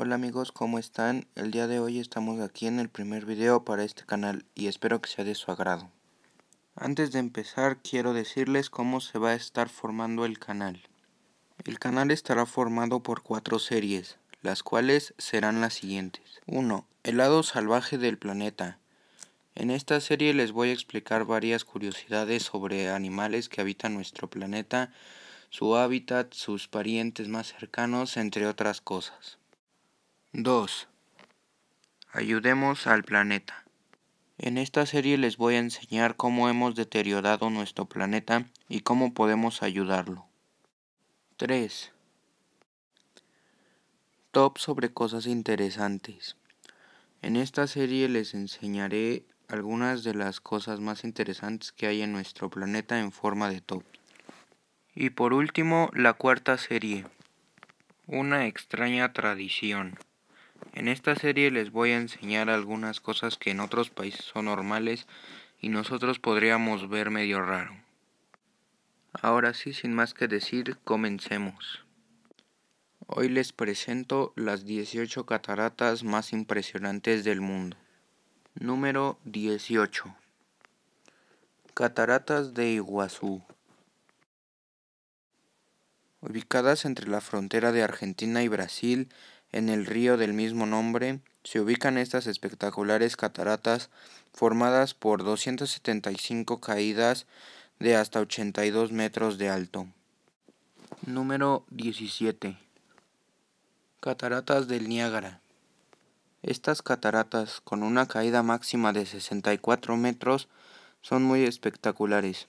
Hola amigos, ¿cómo están? El día de hoy estamos aquí en el primer video para este canal y espero que sea de su agrado. Antes de empezar quiero decirles cómo se va a estar formando el canal. El canal estará formado por cuatro series, las cuales serán las siguientes. 1. El lado salvaje del planeta. En esta serie les voy a explicar varias curiosidades sobre animales que habitan nuestro planeta, su hábitat, sus parientes más cercanos, entre otras cosas. 2. Ayudemos al planeta. En esta serie les voy a enseñar cómo hemos deteriorado nuestro planeta y cómo podemos ayudarlo. 3. Top sobre cosas interesantes. En esta serie les enseñaré algunas de las cosas más interesantes que hay en nuestro planeta en forma de top. Y por último, la cuarta serie. Una extraña tradición. En esta serie les voy a enseñar algunas cosas que en otros países son normales y nosotros podríamos ver medio raro. Ahora sí, sin más que decir, comencemos. Hoy les presento las 18 cataratas más impresionantes del mundo. Número 18. Cataratas de Iguazú. Ubicadas entre la frontera de Argentina y Brasil, en el río del mismo nombre se ubican estas espectaculares cataratas formadas por 275 caídas de hasta 82 metros de alto. Número 17. Cataratas del Niágara. Estas cataratas, con una caída máxima de 64 metros, son muy espectaculares.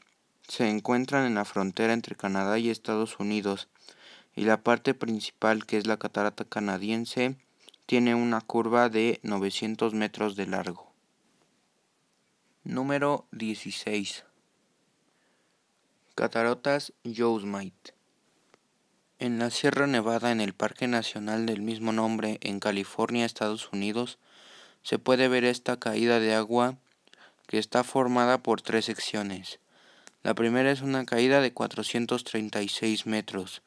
Se encuentran en la frontera entre Canadá y Estados Unidos, y la parte principal que es la catarata canadiense tiene una curva de 900 metros de largo. Número 16. Cataratas Yosemite. En la Sierra Nevada, en el Parque Nacional del mismo nombre, en California, Estados Unidos, se puede ver esta caída de agua que está formada por tres secciones. La primera es una caída de 436 metros,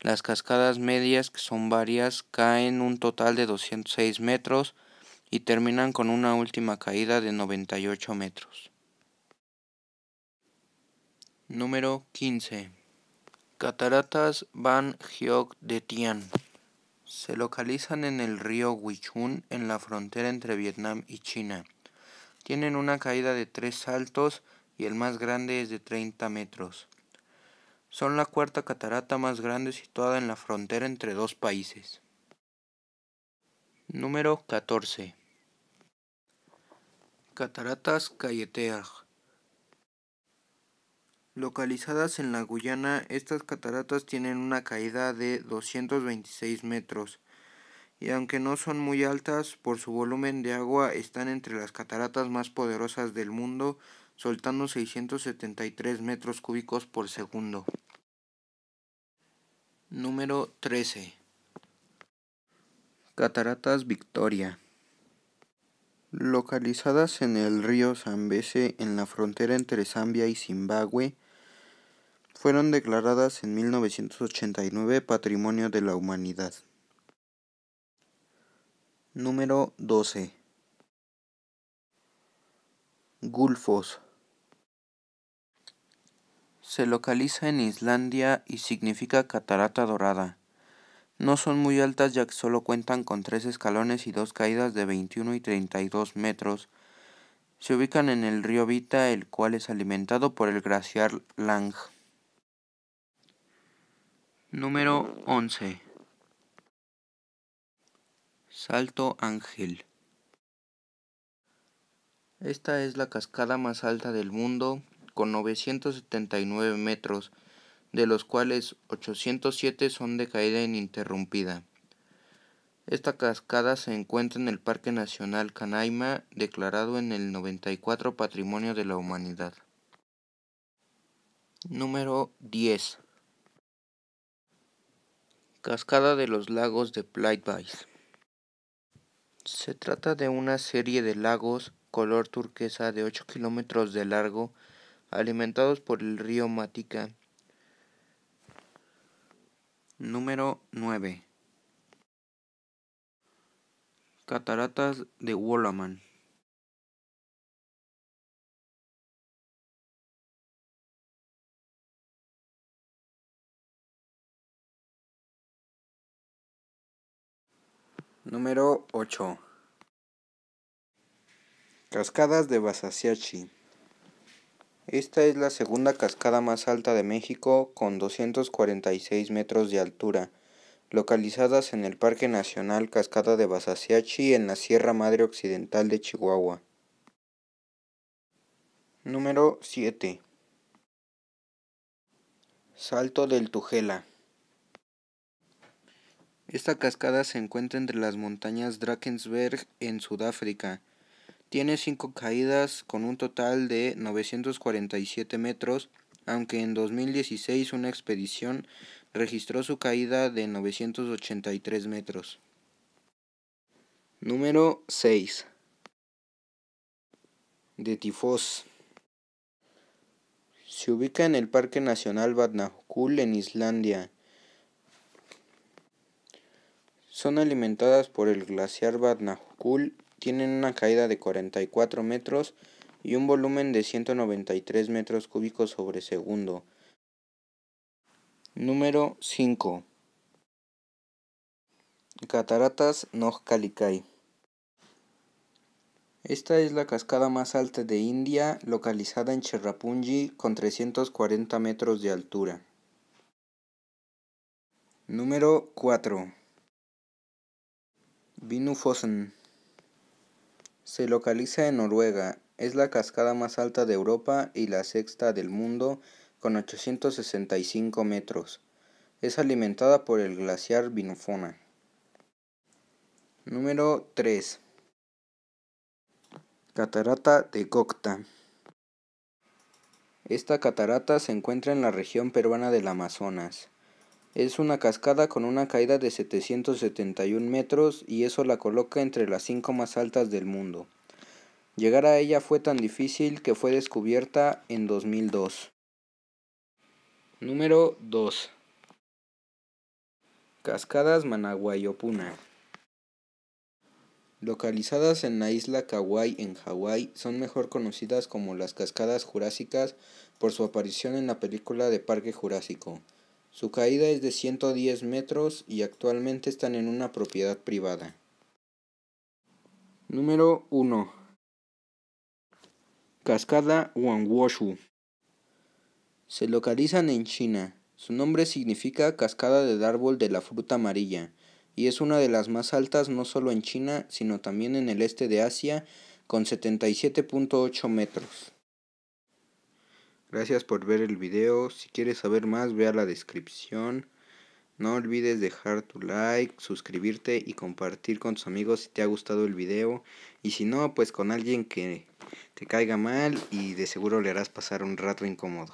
las cascadas medias, que son varias, caen un total de 206 metros y terminan con una última caída de 98 metros. Número 15. Cataratas Van Gioc de Tian. Se localizan en el río Huichun, en la frontera entre Vietnam y China. Tienen una caída de tres saltos y el más grande es de 30 metros. Son la cuarta catarata más grande situada en la frontera entre dos países. Número 14. Cataratas Cayeteag. Localizadas en la Guyana, estas cataratas tienen una caída de 226 metros y aunque no son muy altas por su volumen de agua, están entre las cataratas más poderosas del mundo soltando 673 metros cúbicos por segundo. Número 13. Cataratas Victoria. Localizadas en el río Zambeze en la frontera entre Zambia y Zimbabue, fueron declaradas en 1989 Patrimonio de la Humanidad. Número 12. Gulfos. Se localiza en Islandia y significa catarata dorada. No son muy altas ya que solo cuentan con tres escalones y dos caídas de 21 y 32 metros. Se ubican en el río Vita, el cual es alimentado por el glaciar Lang. Número 11. Salto Ángel. Esta es la cascada más alta del mundo con 979 metros, de los cuales 807 son de caída ininterrumpida. Esta cascada se encuentra en el Parque Nacional Canaima, declarado en el 94 Patrimonio de la Humanidad. Número 10. Cascada de los lagos de Plitvice. Se trata de una serie de lagos color turquesa de 8 kilómetros de largo alimentados por el río Matica. Número 9. Cataratas de Wallaman. Número 8. Cascadas de Basasiachi. Esta es la segunda cascada más alta de México con 246 metros de altura, localizadas en el Parque Nacional Cascada de Basasiachi en la Sierra Madre Occidental de Chihuahua. Número 7. Salto del Tujela. Esta cascada se encuentra entre las montañas Drakensberg en Sudáfrica tiene cinco caídas con un total de 947 metros, aunque en 2016 una expedición registró su caída de 983 metros. Número 6. De tifos. Se ubica en el Parque Nacional Vatnajökull en Islandia. Son alimentadas por el glaciar Vatnajökull tienen una caída de 44 metros y un volumen de 193 metros cúbicos sobre segundo. Número 5. Cataratas Nohkalikai Esta es la cascada más alta de India, localizada en Cherrapunji con 340 metros de altura. Número 4. Vinufosan se localiza en Noruega, es la cascada más alta de Europa y la sexta del mundo con 865 metros. Es alimentada por el glaciar Vinfona. Número 3. Catarata de Gocta. Esta catarata se encuentra en la región peruana del Amazonas. Es una cascada con una caída de 771 metros y eso la coloca entre las cinco más altas del mundo. Llegar a ella fue tan difícil que fue descubierta en 2002. Número 2. Cascadas Opuna Localizadas en la isla Kauai en Hawái, son mejor conocidas como las cascadas jurásicas por su aparición en la película de Parque Jurásico. Su caída es de 110 metros y actualmente están en una propiedad privada. Número 1. Cascada Wangwoshu. Se localizan en China. Su nombre significa cascada del árbol de la fruta amarilla y es una de las más altas no solo en China, sino también en el este de Asia, con 77.8 metros. Gracias por ver el video. Si quieres saber más, ve a la descripción. No olvides dejar tu like, suscribirte y compartir con tus amigos si te ha gustado el video. Y si no, pues con alguien que te caiga mal y de seguro le harás pasar un rato incómodo.